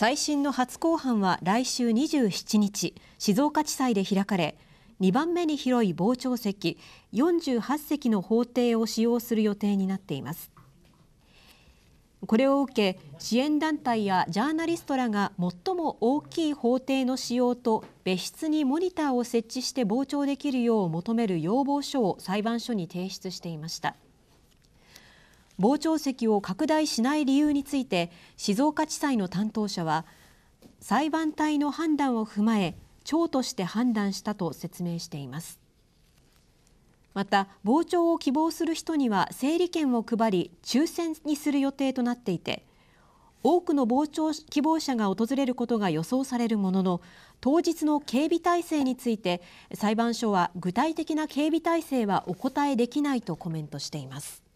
最新の初公判は来週27日静岡地裁で開かれ2番目に広い傍聴席48席の法廷を使用する予定になっていますこれを受け支援団体やジャーナリストらが最も大きい法廷の使用と別室にモニターを設置して傍聴できるよう求める要望書を裁判所に提出していました。傍聴席を拡大しない理由について静岡地裁の担当者は裁判体の判断を踏まえ長として判断したと説明していますまた傍聴を希望する人には整理券を配り抽選にする予定となっていて多くの傍聴希望者が訪れることが予想されるものの当日の警備体制について裁判所は具体的な警備体制はお答えできないとコメントしています